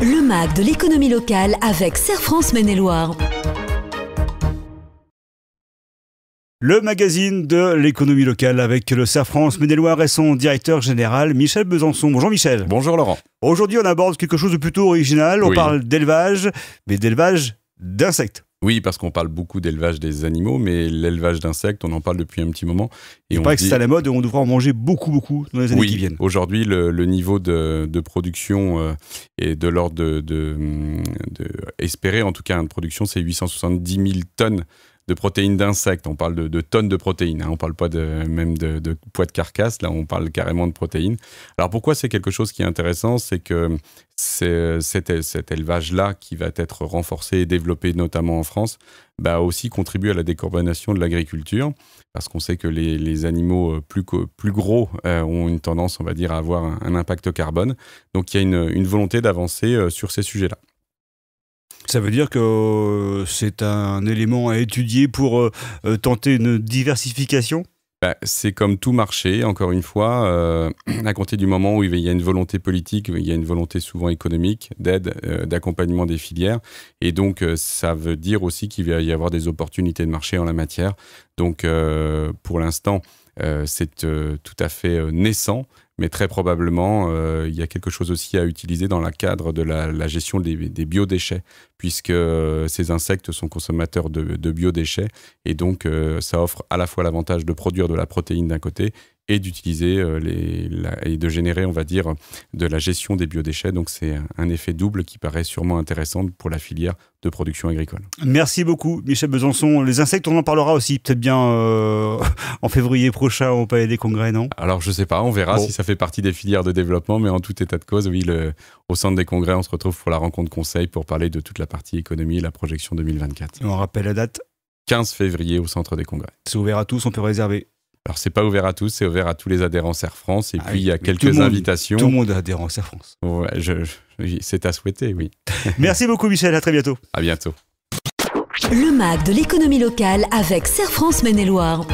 Le mag de l'économie locale avec Serre France maine Le magazine de l'économie locale avec le Serre France maine et son directeur général Michel Besançon. Bonjour Michel. Bonjour Laurent. Aujourd'hui on aborde quelque chose de plutôt original. On parle d'élevage, mais d'élevage d'insectes. Oui, parce qu'on parle beaucoup d'élevage des animaux, mais l'élevage d'insectes, on en parle depuis un petit moment. Et on pas que c'est à la mode, on devra en manger beaucoup, beaucoup dans les années qui viennent. Aujourd'hui, le, niveau de, production euh, est de l'ordre de, de, espéré, en tout cas, hein, de production, c'est 870 000 tonnes de protéines d'insectes. On parle de, tonnes de protéines. Hein. On ne parle pas de, même de, poids de carcasse. Là, on parle carrément de protéines. Alors pourquoi c'est quelque chose qui est intéressant C'est que cet, cet élevage-là, qui va être renforcé et développé notamment en France, bah aussi contribue à la décarbonation de l'agriculture. Parce qu'on sait que les, animaux euh, plus, gros euh, ont une tendance, on va dire, à avoir un, impact carbone. Donc il y a une volonté d'avancer euh, sur ces sujets-là. Ça veut dire que euh, c'est un élément à étudier pour euh, euh, tenter une diversification bah, c'est comme tout marché, encore une fois, à compter du moment où il y a une volonté politique, il y a une volonté souvent économique d'aide, d'accompagnement des filières. Et donc, ça veut dire aussi qu'il va y avoir des opportunités de marché en la matière. Donc, pour l'instant, euh, c'est euh, tout à fait euh, naissant, mais très probablement, il y a quelque chose aussi à utiliser dans le cadre de la, gestion des, biodéchets, puisque ces insectes sont consommateurs de, biodéchets, et donc ça offre à la fois l'avantage de produire de la protéine d'un côté, et d'utiliser euh, les, et de générer, on va dire, de la gestion des biodéchets. Donc c'est un effet double qui paraît sûrement intéressant pour la filière de production agricole. Merci beaucoup, Michel Besançon. Les insectes, on en parlera aussi peut-être bien euh, en février prochain au Palais des Congrès, non Alors je sais pas, on verra si ça fait partie des filières de développement, mais en tout état de cause, oui, au centre des congrès, on se retrouve pour la rencontre conseil pour parler de toute la partie économie et la projection 2024. on rappelle la date 15 février au centre des congrès. C'est ouvert à tous, on peut réserver. Alors, c'est pas ouvert à tous, c'est ouvert à tous les adhérents Air France. Et ah puis, il y a quelques invitations. Tout le monde est adhérent Air France. c'est à souhaiter, oui. Merci beaucoup, Michel. À très bientôt. À bientôt. Le MAC de l'économie locale avec Air France Maine-et-Loire.